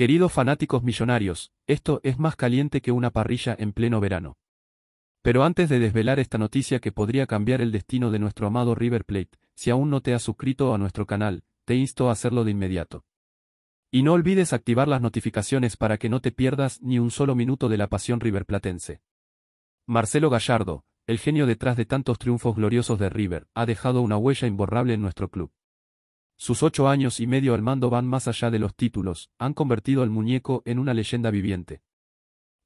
Queridos fanáticos millonarios, esto es más caliente que una parrilla en pleno verano. Pero antes de desvelar esta noticia que podría cambiar el destino de nuestro amado River Plate, si aún no te has suscrito a nuestro canal, te insto a hacerlo de inmediato. Y no olvides activar las notificaciones para que no te pierdas ni un solo minuto de la pasión riverplatense. Marcelo Gallardo, el genio detrás de tantos triunfos gloriosos de River, ha dejado una huella imborrable en nuestro club. Sus ocho años y medio al mando van más allá de los títulos, han convertido al muñeco en una leyenda viviente.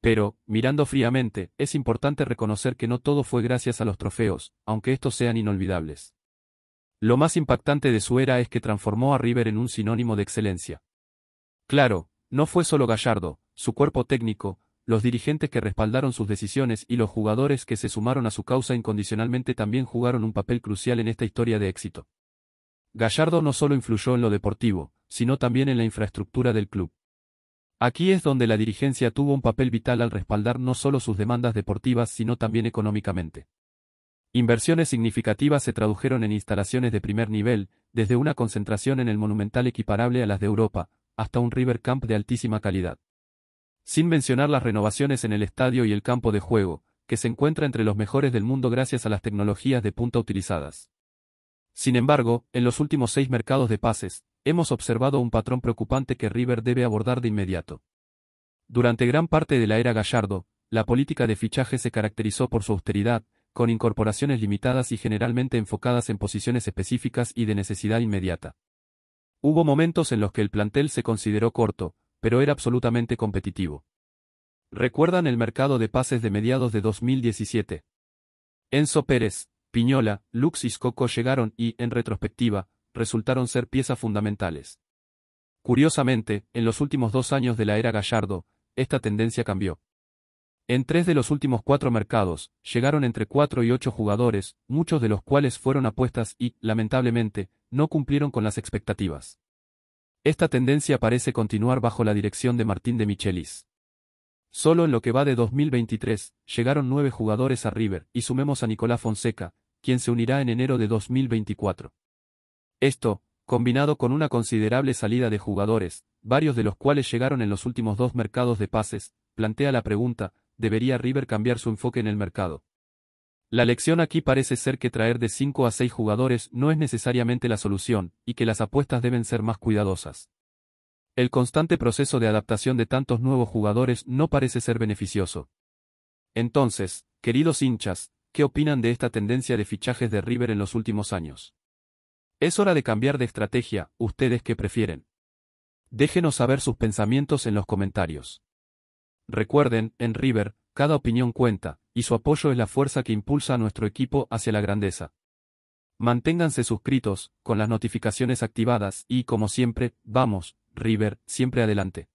Pero, mirando fríamente, es importante reconocer que no todo fue gracias a los trofeos, aunque estos sean inolvidables. Lo más impactante de su era es que transformó a River en un sinónimo de excelencia. Claro, no fue solo Gallardo, su cuerpo técnico, los dirigentes que respaldaron sus decisiones y los jugadores que se sumaron a su causa incondicionalmente también jugaron un papel crucial en esta historia de éxito. Gallardo no solo influyó en lo deportivo, sino también en la infraestructura del club. Aquí es donde la dirigencia tuvo un papel vital al respaldar no solo sus demandas deportivas, sino también económicamente. Inversiones significativas se tradujeron en instalaciones de primer nivel, desde una concentración en el monumental equiparable a las de Europa, hasta un River Camp de altísima calidad. Sin mencionar las renovaciones en el estadio y el campo de juego, que se encuentra entre los mejores del mundo gracias a las tecnologías de punta utilizadas. Sin embargo, en los últimos seis mercados de pases, hemos observado un patrón preocupante que River debe abordar de inmediato. Durante gran parte de la era Gallardo, la política de fichaje se caracterizó por su austeridad, con incorporaciones limitadas y generalmente enfocadas en posiciones específicas y de necesidad inmediata. Hubo momentos en los que el plantel se consideró corto, pero era absolutamente competitivo. ¿Recuerdan el mercado de pases de mediados de 2017? Enzo Pérez, Piñola, Lux y Coco llegaron y, en retrospectiva, resultaron ser piezas fundamentales. Curiosamente, en los últimos dos años de la era Gallardo, esta tendencia cambió. En tres de los últimos cuatro mercados, llegaron entre cuatro y ocho jugadores, muchos de los cuales fueron apuestas y, lamentablemente, no cumplieron con las expectativas. Esta tendencia parece continuar bajo la dirección de Martín de Michelis. Solo en lo que va de 2023, llegaron nueve jugadores a River, y sumemos a Nicolás Fonseca, quien se unirá en enero de 2024. Esto, combinado con una considerable salida de jugadores, varios de los cuales llegaron en los últimos dos mercados de pases, plantea la pregunta, ¿debería River cambiar su enfoque en el mercado? La lección aquí parece ser que traer de 5 a 6 jugadores no es necesariamente la solución, y que las apuestas deben ser más cuidadosas. El constante proceso de adaptación de tantos nuevos jugadores no parece ser beneficioso. Entonces, queridos hinchas, ¿qué opinan de esta tendencia de fichajes de River en los últimos años? Es hora de cambiar de estrategia, ¿ustedes qué prefieren? Déjenos saber sus pensamientos en los comentarios. Recuerden, en River, cada opinión cuenta, y su apoyo es la fuerza que impulsa a nuestro equipo hacia la grandeza. Manténganse suscritos, con las notificaciones activadas y, como siempre, vamos, River, siempre adelante.